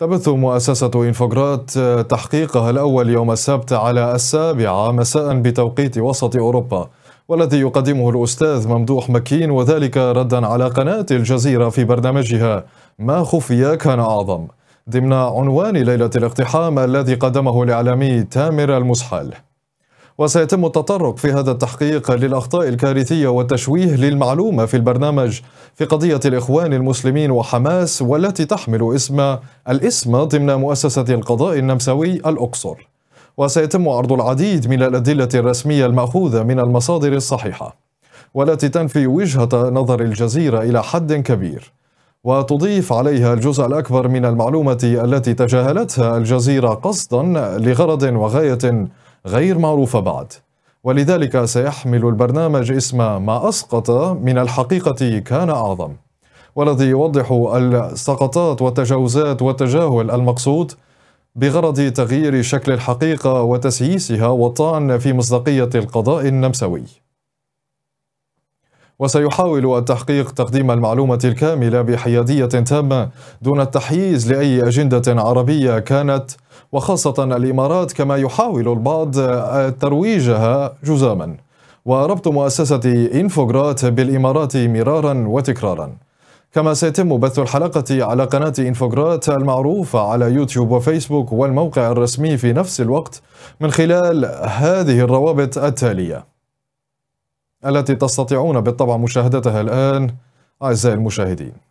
تبث مؤسسة إنفوغرات تحقيقها الأول يوم السبت على السابعة مساء بتوقيت وسط أوروبا والذي يقدمه الأستاذ ممدوح مكين وذلك ردا على قناة الجزيرة في برنامجها ما خفي كان أعظم ضمن عنوان ليلة الاقتحام الذي قدمه الإعلامي تامر المسحل وسيتم التطرق في هذا التحقيق للأخطاء الكارثية والتشويه للمعلومة في البرنامج في قضية الإخوان المسلمين وحماس والتي تحمل اسم الاسم ضمن مؤسسة القضاء النمساوي الأقصر وسيتم عرض العديد من الأدلة الرسمية المأخوذة من المصادر الصحيحة والتي تنفي وجهة نظر الجزيرة إلى حد كبير وتضيف عليها الجزء الأكبر من المعلومة التي تجاهلتها الجزيرة قصدا لغرض وغاية غير معروفة بعد ولذلك سيحمل البرنامج اسم ما أسقط من الحقيقة كان أعظم والذي يوضح السقطات والتجاوزات والتجاهل المقصود بغرض تغيير شكل الحقيقة وتسييسها والطعن في مصداقية القضاء النمساوي وسيحاول التحقيق تقديم المعلومة الكاملة بحيادية تامة دون التحييز لأي أجندة عربية كانت وخاصة الإمارات كما يحاول البعض ترويجها جزاما وربط مؤسسة إنفوغرات بالإمارات مرارا وتكرارا كما سيتم بث الحلقة على قناة إنفوغرات المعروفة على يوتيوب وفيسبوك والموقع الرسمي في نفس الوقت من خلال هذه الروابط التالية التي تستطيعون بالطبع مشاهدتها الآن أعزائي المشاهدين